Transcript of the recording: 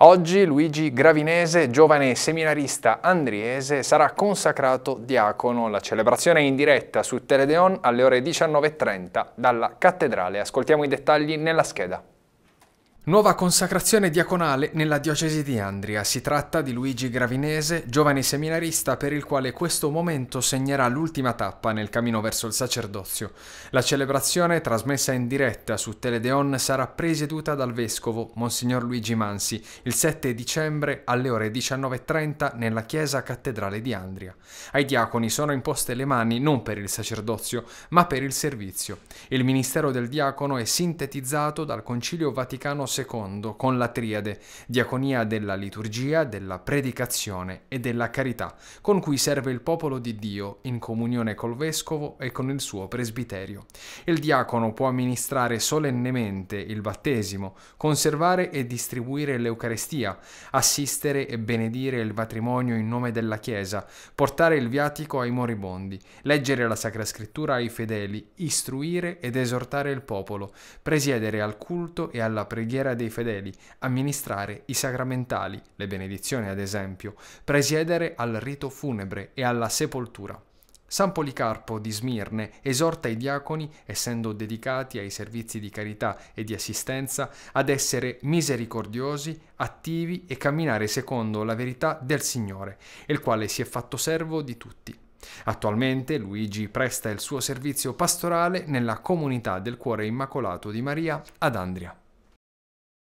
Oggi Luigi Gravinese, giovane seminarista andriese, sarà consacrato diacono. La celebrazione è in diretta su Teledeon alle ore 19.30 dalla cattedrale. Ascoltiamo i dettagli nella scheda. Nuova consacrazione diaconale nella diocesi di Andria. Si tratta di Luigi Gravinese, giovane seminarista per il quale questo momento segnerà l'ultima tappa nel cammino verso il sacerdozio. La celebrazione, trasmessa in diretta su Teledeon, sarà presieduta dal vescovo Monsignor Luigi Mansi il 7 dicembre alle ore 19.30 nella chiesa cattedrale di Andria. Ai diaconi sono imposte le mani non per il sacerdozio, ma per il servizio. Il ministero del diacono è sintetizzato dal Concilio Vaticano II secondo con la triade diaconia della liturgia, della predicazione e della carità, con cui serve il popolo di Dio in comunione col vescovo e con il suo presbiterio. Il diacono può amministrare solennemente il battesimo, conservare e distribuire l'Eucarestia, assistere e benedire il matrimonio in nome della Chiesa, portare il viatico ai moribondi, leggere la Sacra Scrittura ai fedeli, istruire ed esortare il popolo, presiedere al culto e alla preghiera opera dei fedeli, amministrare i sacramentali, le benedizioni ad esempio, presiedere al rito funebre e alla sepoltura. San Policarpo di Smirne esorta i diaconi, essendo dedicati ai servizi di carità e di assistenza, ad essere misericordiosi, attivi e camminare secondo la verità del Signore, il quale si è fatto servo di tutti. Attualmente Luigi presta il suo servizio pastorale nella comunità del Cuore Immacolato di Maria ad Andria.